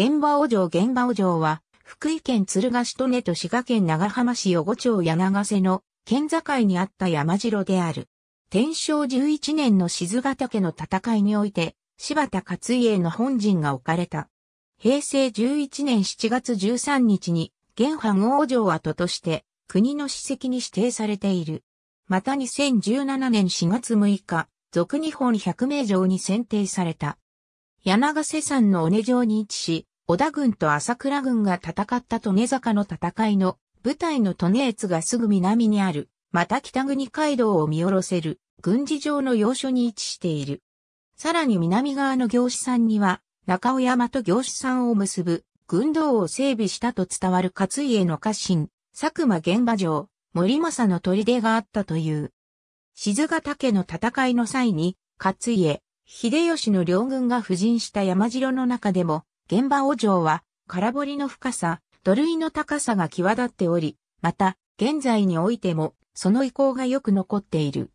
現場お城現場お城は、福井県鶴ヶ市と根と滋賀県長浜市横丁柳瀬の県境にあった山城である。天正11年の静ヶ岳の戦いにおいて、柴田勝家の本陣が置かれた。平成11年7月13日に、現藩王城跡として国の史跡に指定されている。また2017年4月6日、俗日本百名城に選定された。柳瀬山の尾根城に位置し、織田軍と朝倉軍が戦った利根坂の戦いの舞台の利根越がすぐ南にある、また北国街道を見下ろせる軍事上の要所に位置している。さらに南側の行司山には、中尾山と行司山を結ぶ軍道を整備したと伝わる勝家の家臣、佐久間現場城、森政の砦があったという。静ヶ岳の戦いの際に、勝家、秀吉の両軍が布陣した山城の中でも、現場お城は、空堀の深さ、土塁の高さが際立っており、また、現在においても、その意向がよく残っている。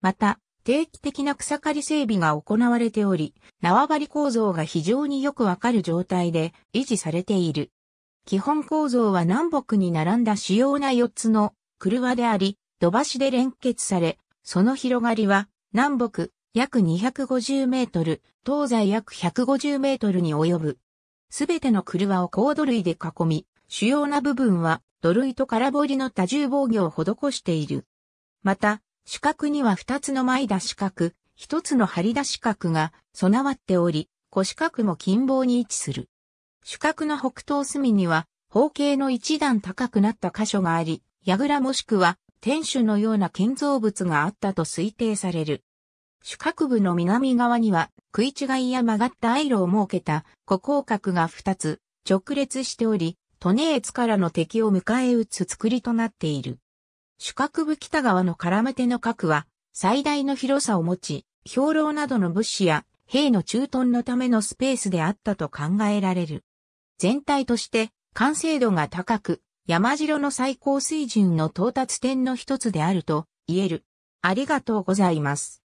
また、定期的な草刈り整備が行われており、縄張り構造が非常によくわかる状態で維持されている。基本構造は南北に並んだ主要な四つの車であり、土橋で連結され、その広がりは南北、約250メートル、東西約150メートルに及ぶ。すべての車をコード類で囲み、主要な部分は土類と空堀の多重防御を施している。また、四角には二つの前出し角、一つの張り出し角が備わっており、腰角も近傍に位置する。主角の北東隅には、方形の一段高くなった箇所があり、櫓もしくは、天守のような建造物があったと推定される。主角部の南側には食い違いや曲がったアイロを設けた古広角が2つ直列しており、利根越からの敵を迎え撃つ作りとなっている。主角部北側の絡め手の角は最大の広さを持ち、兵糧などの物資や兵の駐屯のためのスペースであったと考えられる。全体として完成度が高く、山城の最高水準の到達点の一つであると言える。ありがとうございます。